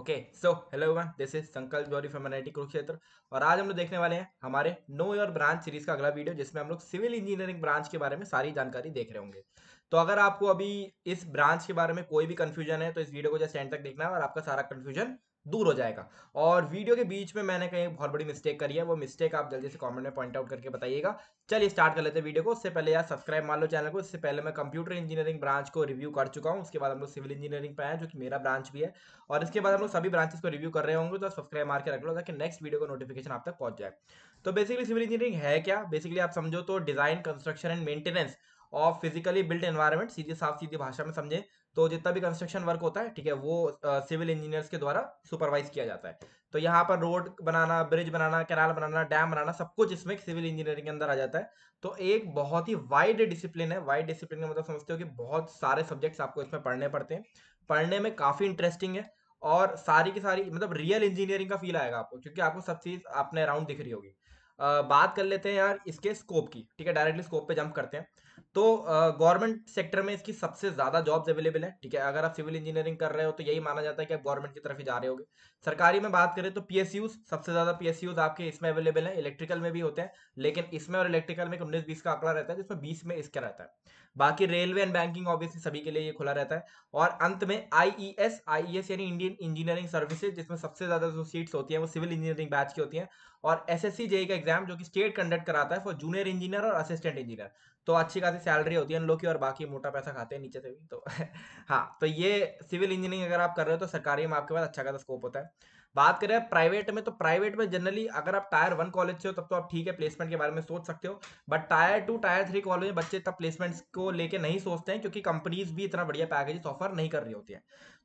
okay so hello everyone this is Sankalp Jori from I Kurukshetra और आज हम लोग देखने वाले हैं हमारे नो योर ब्रांच सीरीज का अगला वीडियो जिसमें हम लोग सिविल इंजीनियरिंग ब्रांच के बारे में सारी जानकारी देख रहे होंगे तो अगर आपको अभी इस ब्रांच के बारे में कोई भी कंफ्यूजन है तो इस वीडियो को जैसे एंड तक देखना है और आपका सारा कन्फ्यूजन दूर हो जाएगा और वीडियो के बीच में मैंने कहीं बहुत बड़ी मिस्टेक करी है वो मिस्टेक आप जल्दी से कमेंट में पॉइंट आउट करके बताइएगा चलिए स्टार्ट कर लेते हैं वीडियो को उससे पहले यार सब्सक्राइब मान लो चैनल को इससे पहले मैं कंप्यूटर इंजीनियरिंग ब्रांच को रिव्यू कर चुका हूँ उसके बाद हम लोग सिविल इंजीनियरिंग पर आए जो कि मेरा ब्रांच भी है और इसके बाद हम लोग सभी ब्रांचेस को रिव्यू कर रहे होंगे तो सब्सक्राइब मार के रख लो ताकि नेक्स्ट वीडियो का नोटिफिकेशन आप तक पहुंच जाए तो बेसिकली सिविल इंजीनियरिंग है क्या बेसिकली आप समझो तो डिजाइन कंस्ट्रक्शन एंड मेंटेनेंस और फिजिकली बिल्ट एनवायरमेंट सीधे साफ सीधी भाषा में समझे तो जितना भी कंस्ट्रक्शन वर्क होता है ठीक है वो सिविल इंजीनियर्स के द्वारा सुपरवाइज किया जाता है तो यहाँ पर रोड बनाना ब्रिज बनाना कैनाल बनाना डैम बनाना सब कुछ इसमें सिविल इंजीनियरिंग के अंदर आ जाता है तो एक बहुत ही वाइड डिसिप्लिन है वाइड डिसिप्लिन का मतलब समझते हो कि बहुत सारे सब्जेक्ट्स आपको इसमें पढ़ने पड़ते हैं पढ़ने में काफ़ी इंटरेस्टिंग है और सारी की सारी मतलब रियल इंजीनियरिंग का फील आएगा आपको क्योंकि आपको सब चीज़ अपने अराउंड दिख रही होगी बात कर लेते हैं यार इसके स्कोप की ठीक है डायरेक्टली स्कोप पे जंप करते हैं तो गवर्नमेंट सेक्टर में इसकी सबसे ज्यादा जॉब्स अवेलेबल है ठीक है अगर आप सिविल इंजीनियरिंग कर रहे हो तो यही माना जाता है कि आप गवर्नमेंट की तरफ ही जा रहे होगे सरकारी में बात करें तो पीएसयूज सबसे ज्यादा पीएसयूज आपके इसमें अवेलेबल है इलेक्ट्रिकल में भी होते हैं लेकिन इसमें और इलेक्ट्रिकल में उन्नीस बीस का आंकड़ा रहता है जिसमें बीस में इसका रहता है बाकी रेलवे एंड बैंकिंग ऑब्वियसली सभी के लिए ये खुला रहता है और अंत में आईईएस आईईएस e e यानी इंडियन इंजीनियरिंग सर्विसेज जिसमें सबसे ज्यादा जो सीट्स होती है वो सिविल इंजीनियरिंग बैच की होती है और एस एस का एग्जाम जो कि स्टेट कंडक्ट कराता है फॉर जूनियर इंजीनियर और असिस्टेंट इंजीनियर तो अच्छी खासी सैलरी होती है इन लोग की और बाकी मोटा पैसा खाते हैं नीचे से भी तो हाँ तो ये सिविल इंजीनियरिंग अगर आप कर रहे हो तो सरकारी में आपके पास अच्छा खासा स्कोप होता है बात करें प्राइवेट में तो प्राइवेट में जनरली अगर आप टायर वन कॉलेज से हो तब तो आप ठीक है प्लेसमेंट के बारे में सोच सकते हो but tier two tier three college में बच्चे तब प्लेसमेंट्स को लेके नहीं सोचते हैं क्योंकि कंपनीज भी इतना बढ़िया पैकेजेस ऑफर नहीं कर रही होती है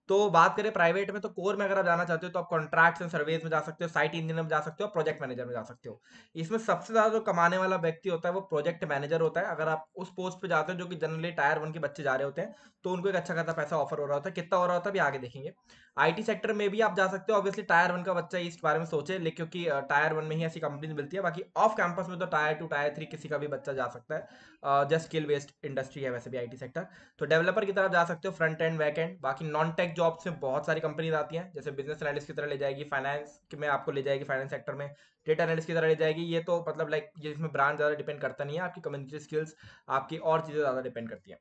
तो बात करें प्राइवेट में तो कोर में अगर आप जाना चाहते हो तो आप कॉन्ट्रैक्ट्स एंड सर्वेस में जा सकते हो साइट इंजीनियर में जा सकते हो प्रोजेक्ट मैनेजर में जा सकते हो इसमें सबसे ज्यादा जो कमाने वाला व्यक्ति होता है वो प्रोजेक्ट मैनेजर होता है अगर आप उस पोस्ट पे जाते हो जो कि जनरली टायर वन के बच्चे जा रहे होते हैं तो उनको एक अच्छा खासा पैसा ऑफर हो रहा होता है कितना हो रहा होता है आगे देखेंगे आई सेक्टर में भी आप जा सकते हो ऑब्वियसली टायर वन का बच्चा इस बारे में सोचे लेकिन क्योंकि टायर वन में ही ऐसी कंपनी मिलती है बाकी ऑफ कैंपस में तो टायर टू टायर थ्री किसी का भी बच्चा जा सकता है जस्ट स्किल बेस्ड इंडस्ट्री है वैसे भी आई सेक्टर तो डेवलपर की तरफ जा सकते हो फ्रंट एंड बैक एंड बाकी नॉन टेक डायरेक्ट जॉब से बहुत सारी कंपनीज आती हैं जैसे बिजनेस एनालिस्ट की तरह ले जाएगी फाइनेंस में आपको ले जाएगी फाइनेंस सेक्टर में डेटा एनालिस्ट की तरह ले जाएगी ये तो मतलब लाइक जिसमें ब्रांड ज़्यादा डिपेंड करता नहीं है आपकी कम्युनिटी स्किल्स आपकी और चीज़ें ज़्यादा डिपेंड करती हैं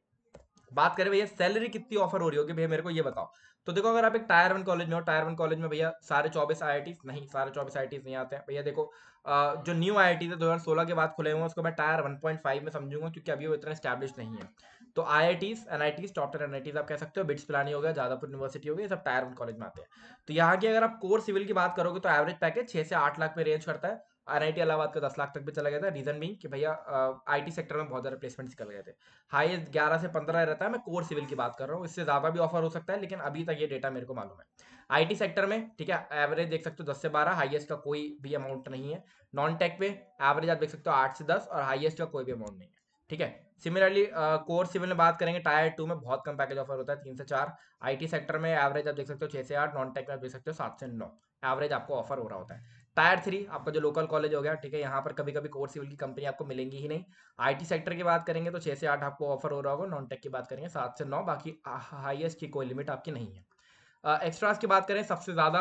बात करें भैया सैलरी कितनी ऑफर हो रही होगी भैया मेरे को ये बताओ तो देखो अगर आप एक टायर वन कॉलेज में हो टायर वन कॉलेज में भैया सारे चौबीस आई नहीं सारे चौबीस आई नहीं आते हैं भैया देखो जो न्यू आई है दो के बाद खुले हुए हैं उसको मैं टायर वन में समझूंगा क्योंकि अभी वो इतना स्टैब्लिश नहीं है तो I I Ts N I Ts doctor N I Ts आप कह सकते हो बिट्स पिलानी हो गया जादापुर यूनिवर्सिटी हो गई सब टायर वन कॉलेज में आते हैं तो यहाँ की अगर आप कोर सिविल की बात करोगे तो एवरेज पैकेज छः से आठ लाख में रेंज करता है एन अलाहाबाद का दस लाख तक भी चला गया था रीजन बिंग कि भैया आई टी सेक्टर में बहुत ज़्यादा प्लेसमेंट निकल गए थे हाईएस्ट ग्यारह से पंद्रह रहता है मैं कोर सिविल की बात कर रहा हूँ इससे ज़्यादा भी ऑफर हो सकता है लेकिन अभी तक ये डेटा मेरे को मालूम है आई टी सेक्टर में ठीक है एवरेज देख सकते हो दस से बारह हाइएस्ट का कोई भी अमाउंट नहीं है नॉन टेक में एवरेज आप देख सकते हो आठ से दस और हाइएस्ट का कोई भी अमाउंट नहीं है ठीक है सिमिलरली कोर सिविल में बात करेंगे टायर टू में बहुत कम पैकेज ऑफर होता है तीन से चार आईटी सेक्टर में एवरेज आप देख सकते हो छः से आठ नॉन टेक में देख सकते हो सात से नौ एवरेज आपको ऑफर हो रहा होता है टायर थ्री आपका जो लोकल कॉलेज हो गया ठीक है यहाँ पर कभी कभी कोर सिविल की कंपनी आपको मिलेंगी ही नहीं आईटी सेक्टर की बात करेंगे तो छः से आठ आपको ऑफर हो रहा होगा नॉन टेक की बात करेंगे सात से नौ बाकी हाईएस्ट की कोई लिमिट आपकी नहीं है एक्स्ट्रास की बात करें सबसे ज़्यादा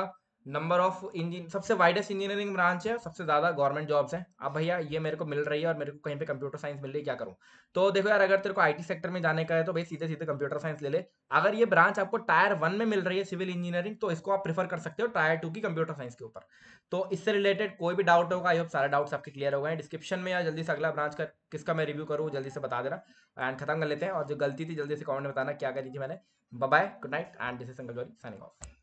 नंबर ऑफ इंजीनियर सबसे वाइडेस्ट इंजीनियरिंग ब्रांच है सबसे ज्यादा गवर्नमेंट जॉब्स हैं अब भैया ये मेरे को मिल रही है और मेरे को कहीं पे कंप्यूटर साइंस मिल रही है क्या करूँ तो देखो यार अगर तेरे को आईटी सेक्टर में जाने का है तो भाई सीधे सीधे कंप्यूटर साइंस ले ले अगर ये ब्रांच आपको टायर वन में मिल रही है सिविल इंजीनियरिंग तो इसको आप प्रीफर कर सकते हो टायर टू की कंप्यूटर साइंस के ऊपर तो इससे रिलेटेड कोई भी डाउट होगा आई होप सारे डाउट्स आपके क्लियर हो गए डिस्क्रिप्शन में या जल्दी से अगला ब्रांच का किसका मैं रिव्यू करूँ जल्दी से बता देना एंड खत्म कर लेते हैं और जो गलती थी जल्दी से कॉमेंट में बताना क्या करी थी मैंने bye good night and this is Sangal signing of